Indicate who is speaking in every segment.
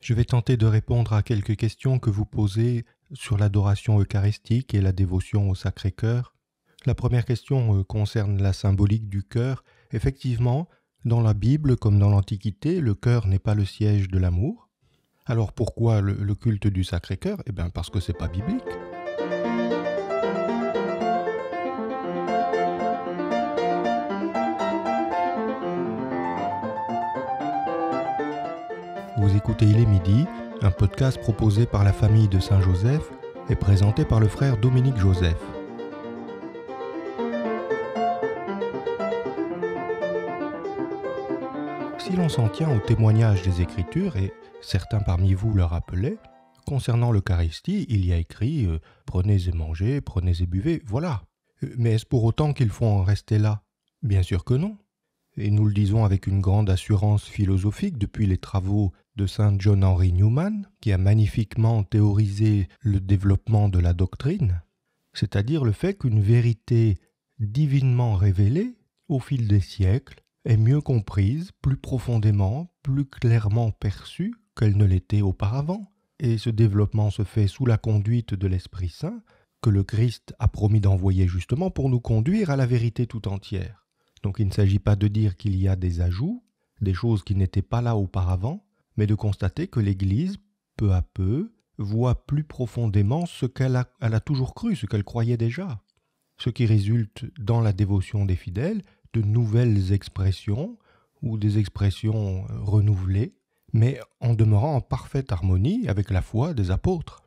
Speaker 1: Je vais tenter de répondre à quelques questions que vous posez sur l'adoration eucharistique et la dévotion au Sacré-Cœur. La première question euh, concerne la symbolique du cœur. Effectivement, dans la Bible comme dans l'Antiquité, le cœur n'est pas le siège de l'amour. Alors pourquoi le, culte du Sacré-Cœur Eh bien parce que c'est pas biblique. Il est midi, un podcast proposé par la famille de Saint-Joseph et présenté par le frère Dominique Joseph. Si l'on s'en tient au témoignage des Écritures, et certains parmi vous le rappelaient, concernant l'Eucharistie, il y a écrit euh, Prenez et mangez, prenez et buvez, voilà. Mais est-ce pour autant qu'il faut en rester là Bien sûr que non. Et nous le disons avec une grande assurance philosophique depuis les travaux de Saint John Henry Newman, qui a magnifiquement théorisé le développement de la doctrine, c'est-à-dire le fait qu'une vérité divinement révélée, au fil des siècles, est mieux comprise, plus profondément, plus clairement perçue qu'elle ne l'était auparavant. Et ce développement se fait sous la conduite de l'Esprit Saint, que le Christ a promis d'envoyer justement pour nous conduire à la vérité tout entière. Donc il ne s'agit pas de dire qu'il y a des ajouts, des choses qui n'étaient pas là auparavant, mais de constater que l'Église, peu à peu, voit plus profondément ce qu'elle a, toujours cru, ce qu'elle croyait déjà, ce qui résulte dans la dévotion des fidèles de nouvelles expressions ou des expressions euh, renouvelées, mais en demeurant en parfaite harmonie avec la foi des apôtres.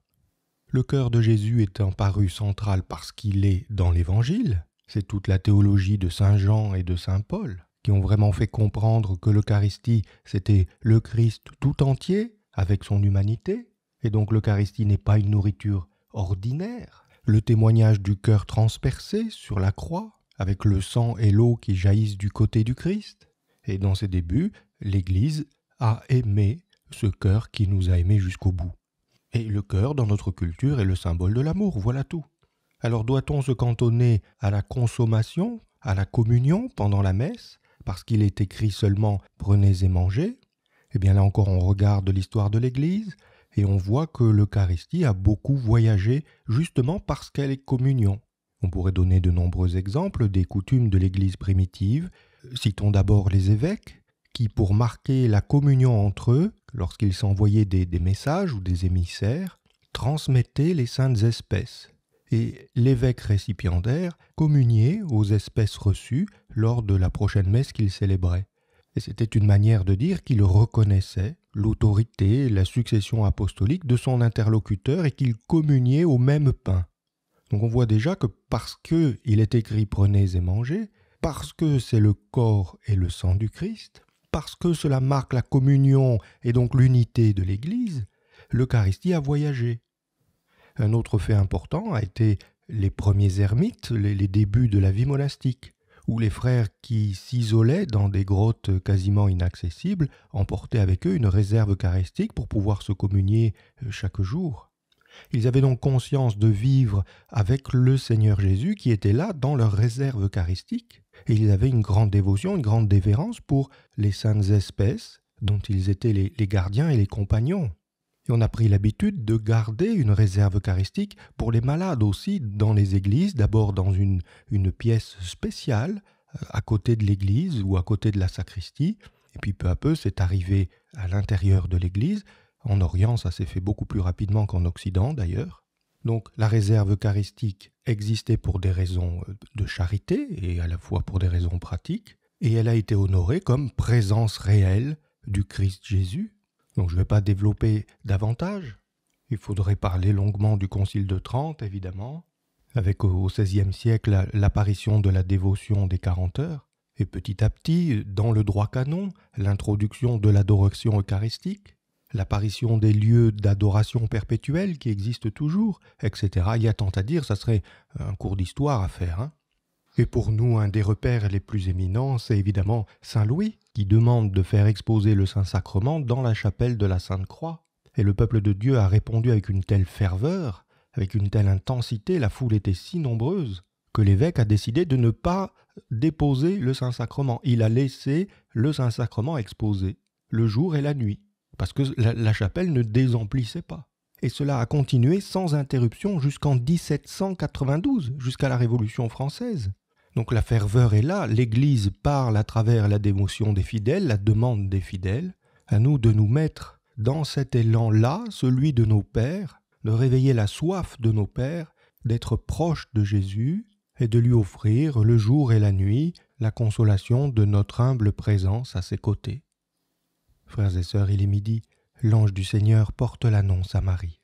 Speaker 1: Le cœur de Jésus étant paru central parce qu'il est dans l'Évangile, c'est toute la théologie de Saint Jean et de Saint Paul, qui ont vraiment fait comprendre que l'Eucharistie, c'était le Christ tout entier, avec son humanité, et donc l'Eucharistie n'est pas une nourriture ordinaire. Le témoignage du cœur transpercé sur la croix, avec le sang et l'eau qui jaillissent du côté du Christ. Et dans ses débuts, l'Église a aimé ce cœur qui nous a aimés jusqu'au bout. Et le cœur, dans notre culture, est le symbole de l'amour, voilà tout. Alors doit-on se cantonner à la consommation, à la communion pendant la messe, parce qu'il est écrit seulement prenez et mangez, eh bien là encore on regarde l'histoire de l'Église et on voit que l'Eucharistie a beaucoup voyagé justement parce qu'elle est communion. On pourrait donner de nombreux exemples des coutumes de l'Église primitive. Citons d'abord les évêques, qui pour marquer la communion entre eux, lorsqu'ils s'envoyaient des messages ou des émissaires, transmettaient les saintes espèces, et l'évêque récipiendaire communiait aux espèces reçues lors de la prochaine messe qu'il célébrait. Et c'était une manière de dire qu'il reconnaissait l'autorité, la succession apostolique de son interlocuteur et qu'il communiait au même pain. Donc on voit déjà que parce que il est écrit prenez et mangez, parce que c'est le corps et le sang du Christ, parce que cela marque la communion et donc l'unité de l'Église, l'Eucharistie a voyagé. Un autre fait important a été les premiers ermites, les, débuts de la vie monastique, où les frères qui s'isolaient dans des grottes quasiment inaccessibles emportaient avec eux une réserve eucharistique pour pouvoir se communier euh, chaque jour. Ils avaient donc conscience de vivre avec le Seigneur Jésus qui était là dans leur réserve eucharistique, et ils avaient une grande dévotion, une grande dévérence pour les saintes espèces dont ils étaient les gardiens et les compagnons. Et on a pris l'habitude de garder une réserve eucharistique pour les malades aussi dans les églises, d'abord dans une, une, pièce spéciale euh, à côté de l'église ou à côté de la sacristie. Et puis peu à peu, c'est arrivé à l'intérieur de l'église. En Orient, ça s'est fait beaucoup plus rapidement qu'en Occident d'ailleurs. Donc la réserve eucharistique existait pour des raisons euh, de charité et à la fois pour des raisons pratiques. Et elle a été honorée comme présence réelle du Christ Jésus donc je ne vais pas développer davantage. Il faudrait parler longuement du Concile de Trente, évidemment, avec au XVIe siècle l'apparition de la dévotion des quarante heures, et petit à petit, dans le droit canon, l'introduction de l'adoration eucharistique, l'apparition des lieux d'adoration perpétuelle qui existent toujours, etc. Il y a tant à dire, ça serait un cours d'histoire à faire. Hein. Et pour nous, un des repères les plus éminents, c'est évidemment Saint Louis, qui demande de faire exposer le Saint-Sacrement dans la chapelle de la Sainte-Croix. Et le peuple de Dieu a répondu avec une telle ferveur, avec une telle intensité, la foule était si nombreuse, que l'évêque a décidé de ne pas déposer le Saint-Sacrement. Il a laissé le Saint-Sacrement exposé, le jour et la nuit, parce que la, chapelle ne désemplissait pas et cela a continué sans interruption jusqu'en 1792, jusqu'à la Révolution française. Donc la ferveur est là, l'Église parle à travers la dévotion des fidèles, la demande des fidèles, à nous de nous mettre dans cet élan-là, celui de nos pères, de réveiller la soif de nos pères, d'être proche de Jésus et de lui offrir le jour et la nuit la consolation de notre humble présence à ses côtés. Frères et sœurs, il est midi, l'ange du Seigneur porte l'annonce à Marie.